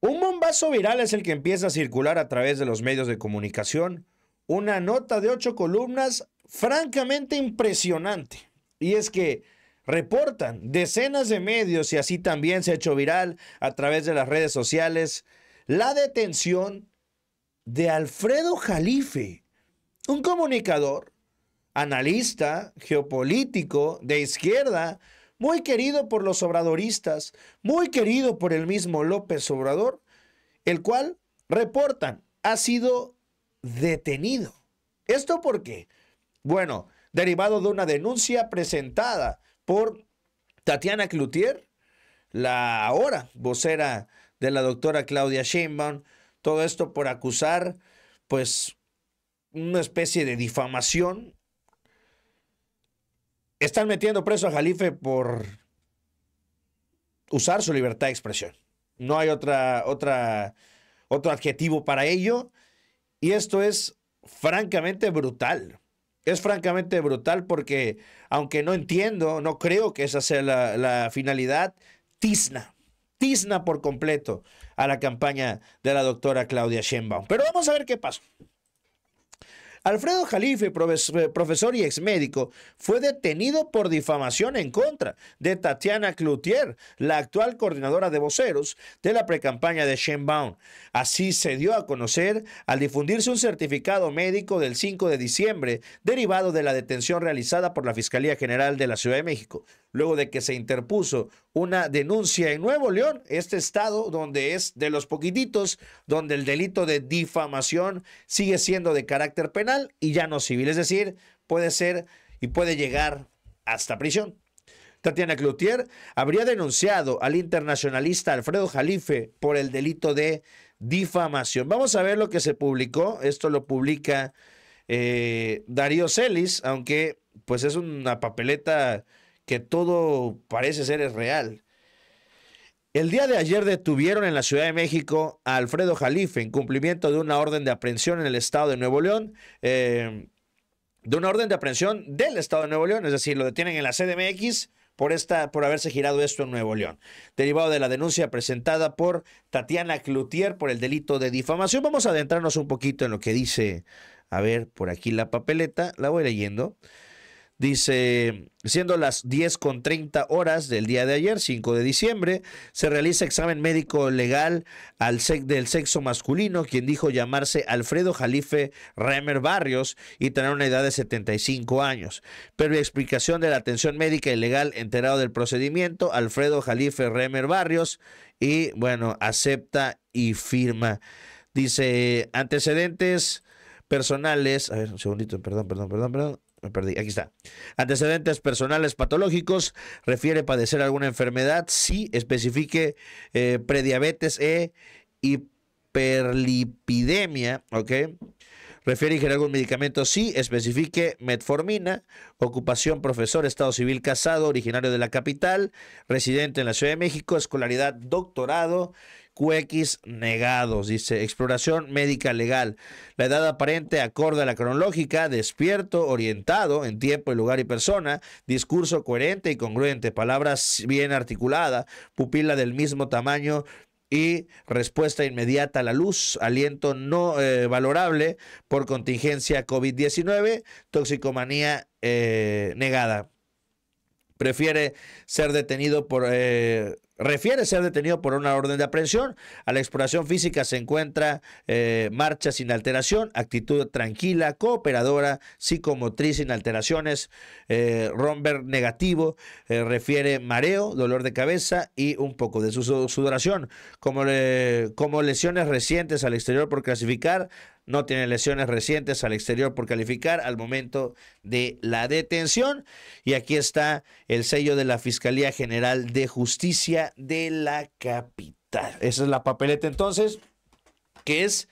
Un bombazo viral es el que empieza a circular a través de los medios de comunicación. Una nota de ocho columnas francamente impresionante. Y es que reportan decenas de medios y así también se ha hecho viral a través de las redes sociales la detención de Alfredo Jalife, un comunicador, analista, geopolítico de izquierda, muy querido por los obradoristas, muy querido por el mismo López Obrador, el cual, reportan, ha sido detenido. ¿Esto por qué? Bueno, derivado de una denuncia presentada por Tatiana Cloutier, la ahora vocera de la doctora Claudia Sheinbaum, todo esto por acusar, pues, una especie de difamación están metiendo preso a Jalife por usar su libertad de expresión. No hay otra, otra, otro adjetivo para ello. Y esto es francamente brutal. Es francamente brutal porque, aunque no entiendo, no creo que esa sea la, la finalidad, tizna, tizna por completo a la campaña de la doctora Claudia Sheinbaum. Pero vamos a ver qué pasa. Alfredo Jalife, eh, profesor y ex médico, fue detenido por difamación en contra de Tatiana Cloutier, la actual coordinadora de voceros de la precampaña de Sheinbaum. Así se dio a conocer al difundirse un certificado médico del 5 de diciembre derivado de la detención realizada por la Fiscalía General de la Ciudad de México luego de que se interpuso una denuncia en Nuevo León, este estado donde es de los poquititos, donde el delito de difamación sigue siendo de carácter penal y ya no civil, es decir, puede ser y puede llegar hasta prisión. Tatiana Cloutier habría denunciado al internacionalista Alfredo Jalife por el delito de difamación. Vamos a ver lo que se publicó. Esto lo publica eh, Darío Celis, aunque pues es una papeleta que todo parece ser es real. El día de ayer detuvieron en la Ciudad de México a Alfredo Jalife en cumplimiento de una orden de aprehensión en el estado de Nuevo León. Em, de una orden de aprehensión del estado de Nuevo León, es decir, lo detienen en la CDMX, por, esta, por haberse girado esto en Nuevo León, derivado de la denuncia presentada por Tatiana Cloutier por el delito de difamación. Vamos a adentrarnos un poquito en lo que dice, a ver, por aquí la papeleta, la voy leyendo. Dice, siendo las 10 con 30 horas del día de ayer, 5 de diciembre, se realiza examen médico legal al del sexo masculino, quien dijo llamarse Alfredo Jalife Remer Barrios y tener una edad de 75 años. Previa explicación de la atención médica y legal enterado del procedimiento, Alfredo Jalife Remer Barrios y, bueno, acepta y firma. Dice, antecedentes personales, a ver, un segundito, perdón, perdón, perdón, perdón me perdí, aquí está. Antecedentes personales patológicos, refiere padecer alguna enfermedad, sí, especifique eh, prediabetes e hiperlipidemia, ¿ok? Refiere ingerir algún medicamento, sí, especifique metformina, ocupación profesor, estado civil casado, originario de la capital, residente en la Ciudad de México, escolaridad doctorado, Cuequis negados. Dice, exploración médica legal. La edad aparente acorde a la cronológica, despierto, orientado en tiempo, y lugar y persona, discurso coherente y congruente, palabras bien articuladas, pupila del mismo tamaño y respuesta inmediata a la luz, aliento no eh, valorable por contingencia COVID-19, toxicomanía eh, negada. Prefiere ser detenido por... Eh, refiere ser detenido por una orden de aprehensión. A la exploración física se encuentra eh, marcha sin alteración, actitud tranquila, cooperadora, psicomotriz sin alteraciones, eh, romper negativo, eh, refiere mareo, dolor de cabeza y un poco de sudoración. Como, como lesiones recientes al exterior por clasificar, no tiene lesiones recientes al exterior por calificar al momento de la detención. Y aquí está el sello de la Fiscalía General de Justicia de la capital. Esa es la papeleta entonces, que es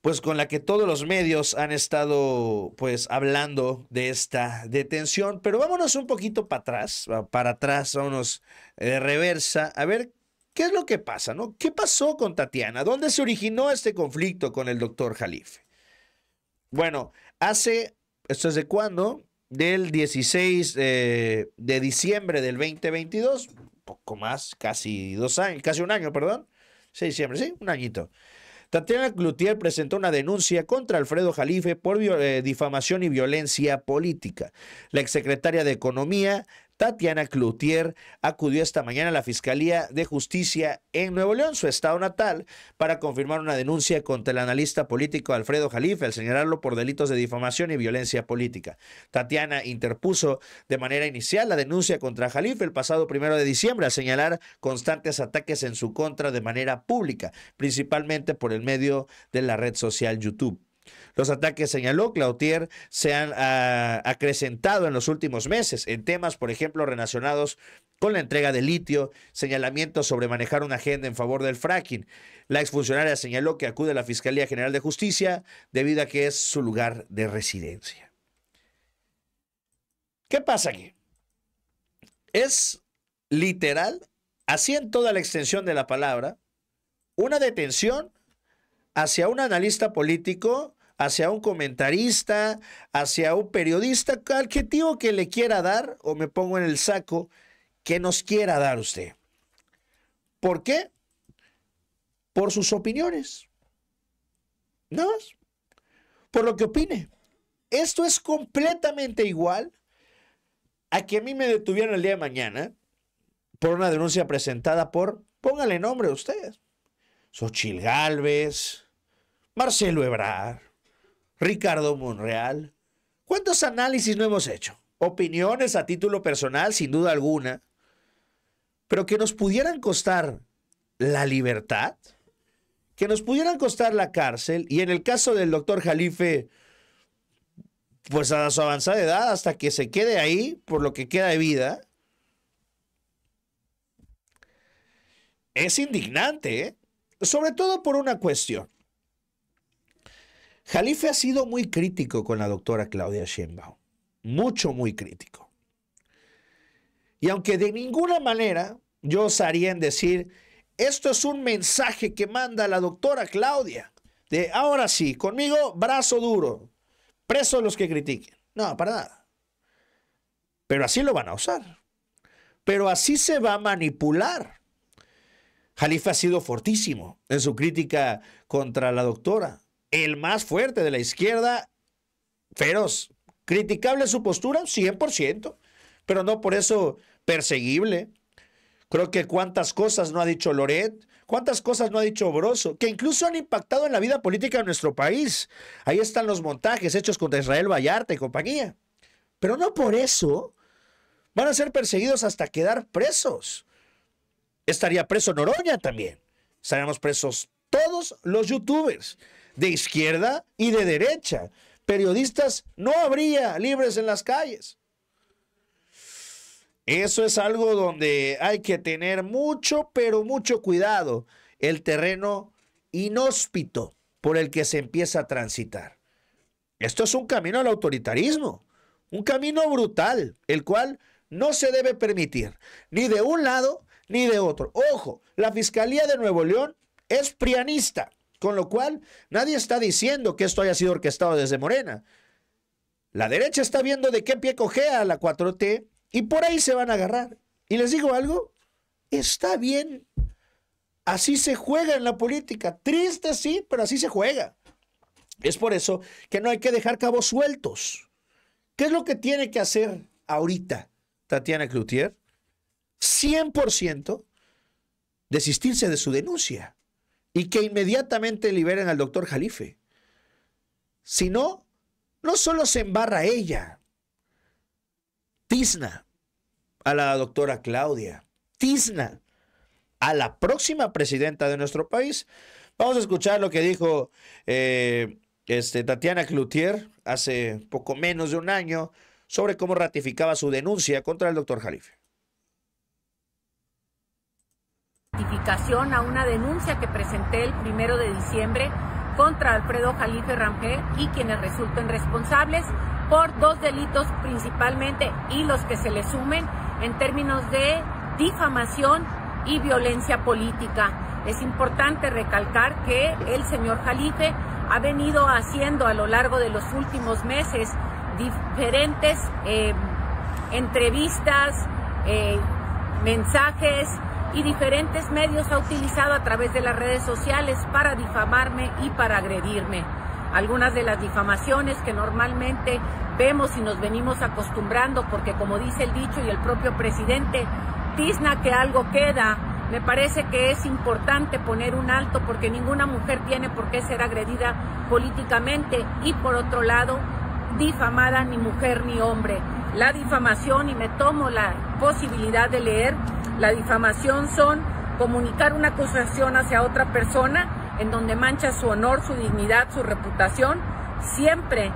pues con la que todos los medios han estado pues hablando de esta detención. Pero vámonos un poquito para atrás, para atrás, vámonos eh, de reversa, a ver ¿Qué es lo que pasa? No? ¿Qué pasó con Tatiana? ¿Dónde se originó este conflicto con el doctor Jalife? Bueno, hace, ¿esto es de cuándo? Del 16 eh, de diciembre del 2022, poco más, casi dos años, casi un año, perdón. Sí, diciembre, sí, un añito. Tatiana Cloutier presentó una denuncia contra Alfredo Jalife por eh, difamación y violencia política. La exsecretaria de Economía Tatiana Cloutier acudió esta mañana a la Fiscalía de Justicia en Nuevo León, su estado natal, para confirmar una denuncia contra el analista político Alfredo Jalif al señalarlo por delitos de difamación y violencia política. Tatiana interpuso de manera inicial la denuncia contra Jalife el pasado primero de diciembre al señalar constantes ataques en su contra de manera pública, principalmente por el medio de la red social YouTube. Los ataques, señaló Clautier, se han ah, acrecentado en los últimos meses en temas, por ejemplo, relacionados con la entrega de litio, señalamientos sobre manejar una agenda en favor del fracking. La exfuncionaria señaló que acude a la Fiscalía General de Justicia debido a que es su lugar de residencia. ¿Qué pasa aquí? Es literal, así en toda la extensión de la palabra, una detención hacia un analista político hacia un comentarista, hacia un periodista, adjetivo que le quiera dar, o me pongo en el saco, que nos quiera dar usted. ¿Por qué? Por sus opiniones. No, más. Por lo que opine. Esto es completamente igual a que a mí me detuvieron el día de mañana por una denuncia presentada por, póngale nombre a ustedes, Xochil Galvez, Marcelo Ebrard, Ricardo Monreal. ¿Cuántos análisis no hemos hecho? Opiniones a título personal, sin duda alguna, pero que nos pudieran costar la libertad, que nos pudieran costar la cárcel, y en el caso del doctor Jalife, pues a su avanzada edad, hasta que se quede ahí por lo que queda de vida. Es indignante, ¿eh? sobre todo por una cuestión. Jalife ha sido muy crítico con la doctora Claudia Sheinbaum, mucho, muy crítico. Y aunque de ninguna manera yo osaría en decir, esto es un mensaje que manda la doctora Claudia, de ahora sí, conmigo brazo duro, Preso los que critiquen. No, para nada. Pero así lo van a usar. Pero así se va a manipular. Jalife ha sido fortísimo en su crítica contra la doctora el más fuerte de la izquierda, feroz. ¿Criticable su postura? 100%, pero no por eso perseguible. Creo que cuántas cosas no ha dicho Loret, cuántas cosas no ha dicho Broso, que incluso han impactado en la vida política de nuestro país. Ahí están los montajes hechos contra Israel Vallarta y compañía. Pero no por eso van a ser perseguidos hasta quedar presos. Estaría preso Noroña también. Estaríamos presos todos los youtubers de izquierda y de derecha. Periodistas no habría libres en las calles. Eso es algo donde hay que tener mucho, pero mucho cuidado. El terreno inhóspito por el que se empieza a transitar. Esto es un camino al autoritarismo, un camino brutal, el cual no se debe permitir, ni de un lado ni de otro. Ojo, la Fiscalía de Nuevo León es prianista. Con lo cual, nadie está diciendo que esto haya sido orquestado desde Morena. La derecha está viendo de qué pie cojea la 4T y por ahí se van a agarrar. Y les digo algo, está bien. Así se juega en la política. Triste sí, pero así se juega. Es por eso que no hay que dejar cabos sueltos. ¿Qué es lo que tiene que hacer ahorita Tatiana Cloutier? 100% desistirse de su denuncia y que inmediatamente liberen al doctor Jalife. Si no, no solo se embarra ella, tizna a la doctora Claudia, tizna a la próxima presidenta de nuestro país. Vamos a escuchar lo que dijo eh, este, Tatiana Cloutier hace poco menos de un año sobre cómo ratificaba su denuncia contra el doctor Jalife. a una denuncia que presenté el primero de diciembre contra Alfredo Jalife Rampé y quienes resulten responsables por dos delitos principalmente y los que se le sumen en términos de difamación y violencia política. Es importante recalcar que el señor Jalife ha venido haciendo a lo largo de los últimos meses diferentes eh, entrevistas, eh, mensajes, y diferentes medios ha utilizado a través de las redes sociales para difamarme y para agredirme. Algunas de las difamaciones que normalmente vemos y nos venimos acostumbrando, porque como dice el dicho y el propio presidente, tizna que algo queda, me parece que es importante poner un alto porque ninguna mujer tiene por qué ser agredida políticamente y por otro lado, difamada ni mujer ni hombre. La difamación, y me tomo la posibilidad de leer, la difamación son comunicar una acusación hacia otra persona en donde mancha su honor, su dignidad, su reputación, siempre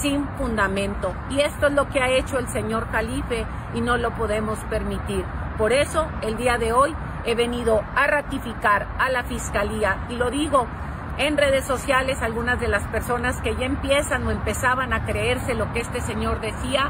sin fundamento. Y esto es lo que ha hecho el señor Calife y no lo podemos permitir. Por eso, el día de hoy he venido a ratificar a la Fiscalía y lo digo en redes sociales algunas de las personas que ya empiezan o empezaban a creerse lo que este señor decía,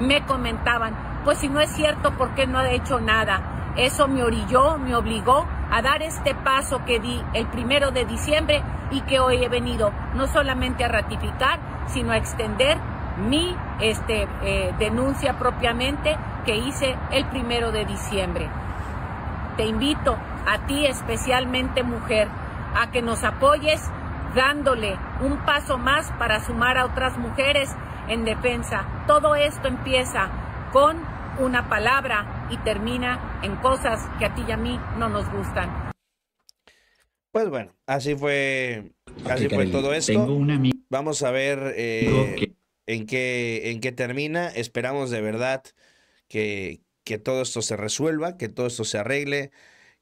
me comentaban, pues si no es cierto, ¿por qué no ha hecho nada? Eso me orilló, me obligó a dar este paso que di el primero de diciembre y que hoy he venido no solamente a ratificar, sino a extender mi este, eh, denuncia propiamente que hice el primero de diciembre. Te invito a ti, especialmente mujer, a que nos apoyes dándole un paso más para sumar a otras mujeres en defensa. Todo esto empieza con una palabra y termina en cosas que a ti y a mí no nos gustan. Pues bueno, así fue, así fue todo esto. Vamos a ver eh, en, qué, en termina. Esperamos de verdad que, que todo esto se resuelva, que todo esto se arregle,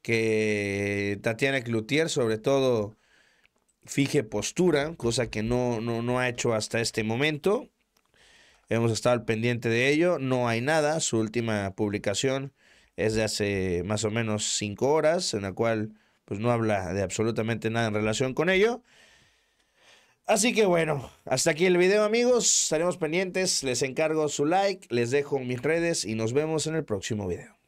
que Tatiana Cloutier sobre todo fije postura, cosa que no, no, no ha hecho hasta este momento. Hemos estado al pendiente de ello. No hay nada. Su última publicación es de hace más o menos cinco horas, en la cual pues no habla de absolutamente nada en relación con ello. Así que bueno, hasta aquí el video amigos, estaremos pendientes, les encargo su like, les dejo mis redes y nos vemos en el próximo video.